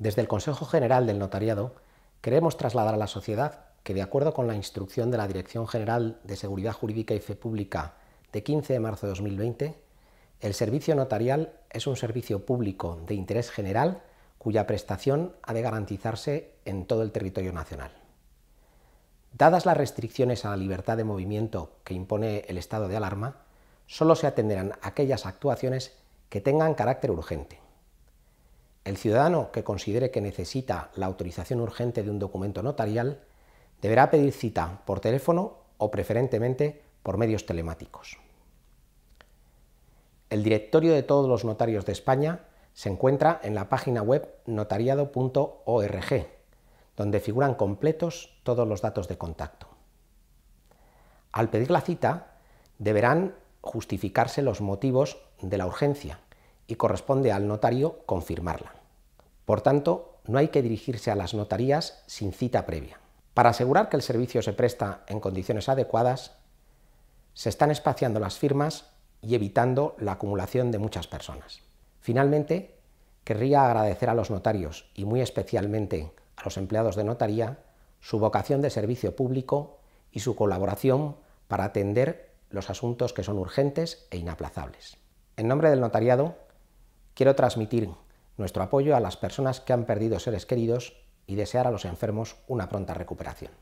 Desde el Consejo General del Notariado queremos trasladar a la sociedad que, de acuerdo con la instrucción de la Dirección General de Seguridad Jurídica y Fe Pública de 15 de marzo de 2020, el servicio notarial es un servicio público de interés general cuya prestación ha de garantizarse en todo el territorio nacional. Dadas las restricciones a la libertad de movimiento que impone el estado de alarma, solo se atenderán aquellas actuaciones que tengan carácter urgente. El ciudadano que considere que necesita la autorización urgente de un documento notarial deberá pedir cita por teléfono o preferentemente por medios telemáticos. El directorio de todos los notarios de España se encuentra en la página web notariado.org, donde figuran completos todos los datos de contacto. Al pedir la cita, deberán justificarse los motivos de la urgencia y corresponde al notario confirmarla. Por tanto, no hay que dirigirse a las notarías sin cita previa. Para asegurar que el servicio se presta en condiciones adecuadas, se están espaciando las firmas y evitando la acumulación de muchas personas. Finalmente, querría agradecer a los notarios y muy especialmente a los empleados de notaría su vocación de servicio público y su colaboración para atender los asuntos que son urgentes e inaplazables. En nombre del notariado, quiero transmitir nuestro apoyo a las personas que han perdido seres queridos y desear a los enfermos una pronta recuperación.